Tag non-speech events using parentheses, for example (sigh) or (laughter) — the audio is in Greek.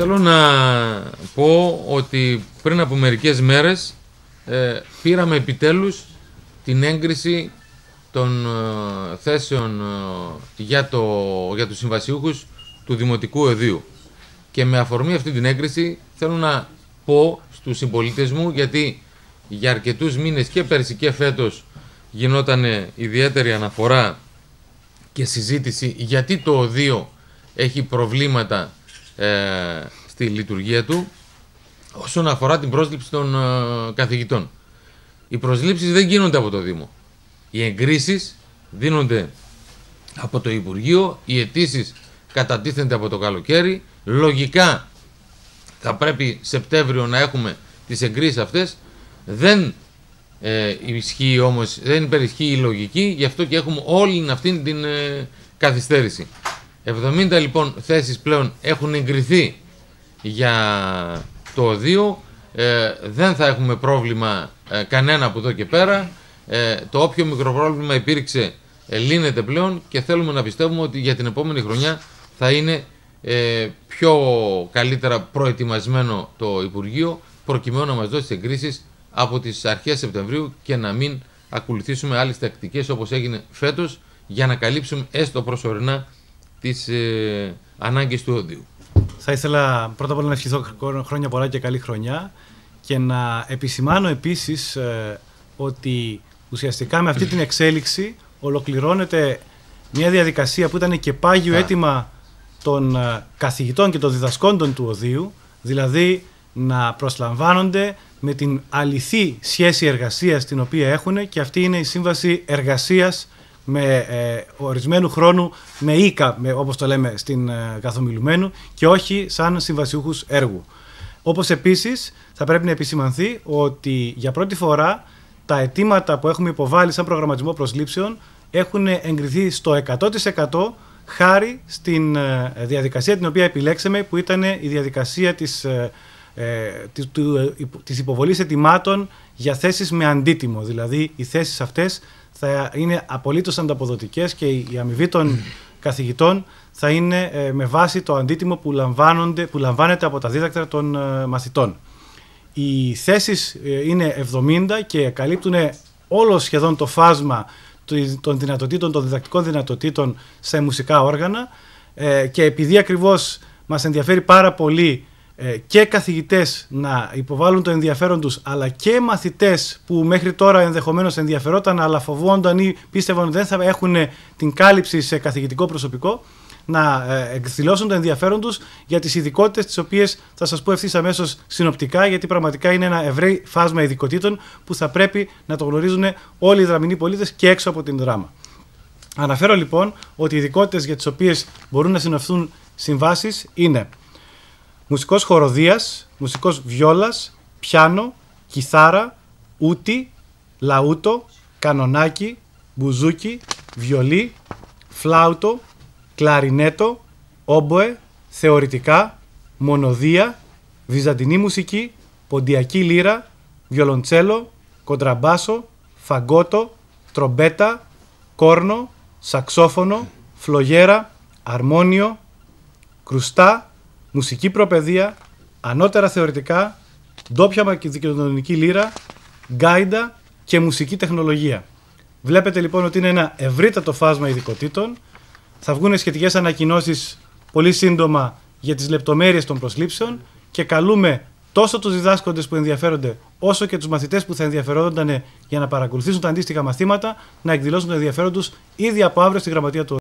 Θέλω να πω ότι πριν από μερικές μέρες ε, πήραμε επιτέλους την έγκριση των ε, θέσεων ε, για, το, για τους συμβασιούχους του Δημοτικού Εδίου. Και με αφορμή αυτή την έγκριση θέλω να πω στους συμπολίτες μου γιατί για αρκετούς μήνες και πέρσι και φέτος γινόταν ιδιαίτερη αναφορά και συζήτηση γιατί το Οδείο έχει προβλήματα ε, στη λειτουργία του όσον αφορά την πρόσληψη των ε, καθηγητών. Οι προσλήψεις δεν γίνονται από το Δήμο. Οι εγκρίσεις δίνονται από το Υπουργείο, οι αιτήσεις κατατίθενται από το καλοκαίρι. Λογικά θα πρέπει Σεπτέμβριο να έχουμε τις εγκρίσεις αυτές. Δεν ε, ισχύει όμως, δεν υπερισχύει η λογική, γι' αυτό και έχουμε όλη αυτή την ε, καθυστέρηση. 70 λοιπόν θέσεις πλέον έχουν εγκριθεί για το 2, ε, δεν θα έχουμε πρόβλημα ε, κανένα από εδώ και πέρα. Ε, το όποιο μικρό πρόβλημα υπήρξε λύνεται πλέον και θέλουμε να πιστεύουμε ότι για την επόμενη χρονιά θα είναι πιο καλύτερα προετοιμασμένο το Υπουργείο προκειμένου να μας δώσει εγκρίσεις από τις αρχές Σεπτεμβρίου και να μην ακολουθήσουμε άλλες τακτικές όπως έγινε φέτος για να καλύψουμε έστω προσωρινά τι ε, του όδιου. Θα ήθελα πρώτα απ' όλα να ευχηθώ χρόνια πολλά και καλή χρονιά και να επισημάνω επίσης ε, ότι ουσιαστικά με αυτή την εξέλιξη ολοκληρώνεται μια διαδικασία που ήταν και πάγιο αίτημα των ε, καθηγητών και των διδασκόντων του οδείου, δηλαδή να προσλαμβάνονται με την αληθή σχέση εργασίας την οποία έχουν και αυτή είναι η σύμβαση εργασίας με ε, ορισμένου χρόνου, με οίκα, με, όπως το λέμε στην ε, καθομιλουμένου, και όχι σαν συμβασιούχους έργου. Όπως επίσης θα πρέπει να επισημανθεί ότι για πρώτη φορά τα αιτήματα που έχουμε υποβάλει σαν προγραμματισμό προσλήψεων έχουν εγκριθεί στο 100% χάρη στην ε, διαδικασία την οποία επιλέξαμε που ήταν η διαδικασία της, ε, της, υποβολής για θέσεις με αντίτιμο. Δηλαδή οι θέσεις αυτές θα είναι απολύτως ανταποδοτικές και η αμοιβή των (clears throat) καθηγητών θα είναι ε, με βάση το αντίτιμο που, που λαμβάνεται από τα δίδακτρα των ε, μαθητών. Οι θέσεις ε, είναι 70 και καλύπτουν όλο σχεδόν το φάσμα των δυνατοτήτων, των διδακτικών δυνατοτήτων σε μουσικά όργανα και επειδή ακριβώς μας ενδιαφέρει πάρα πολύ ε, και καθηγητές να υποβάλουν το ενδιαφέρον τους αλλά και μαθητές που μέχρι τώρα ενδεχομένως ενδιαφερόταν αλλά φοβόνταν ή πίστευαν ότι δεν θα έχουν την κάλυψη σε καθηγητικό προσωπικό να ε, εκδηλώσουν το ενδιαφέρον τους για τις ειδικότητες τις οποίες θα σας πω ευθύς αμέσως συνοπτικά γιατί πραγματικά είναι ένα ευρύ φάσμα ειδικοτήτων που θα πρέπει να το γνωρίζουν όλοι οι δραμηνοί πολίτες και έξω από την δράμα. Αναφέρω λοιπόν ότι οι ειδικότητες για τις οποίες μπορούν να συνοφθούν συμβάσεις είναι Μουσικός χοροδίας, μουσικός βιόλας, πιάνο, κιθάρα, ούτι, λαούτο, κανονάκι, μπουζούκι, βιολί, φλάουτο, κλαρινέτο, όμποε, θεωρητικά, μονοδία, βυζαντινή μουσική, ποντιακή λύρα, βιολοντσέλο, κοντραμπάσο, φαγκότο, τρομπέτα, κόρνο, σαξόφωνο, φλογέρα, αρμόνιο, κρουστά, μουσική προπαιδεία, ανώτερα θεωρητικά, ντόπια μακεδονική λύρα, γκάιντα και μουσική τεχνολογία. Βλέπετε λοιπόν ότι είναι ένα ευρύτατο φάσμα ειδικοτήτων. Θα βγουν σχετικές ανακοινώσεις πολύ σύντομα για τις λεπτομέρειες των προσλήψεων και καλούμε τόσο τους διδάσκοντες που ενδιαφέρονται όσο και τους μαθητές που θα ενδιαφερόνταν για να παρακολουθήσουν τα αντίστοιχα μαθήματα να εκδηλώσουν το ενδιαφέρον τους ήδη από αύριο στη γραμματεία του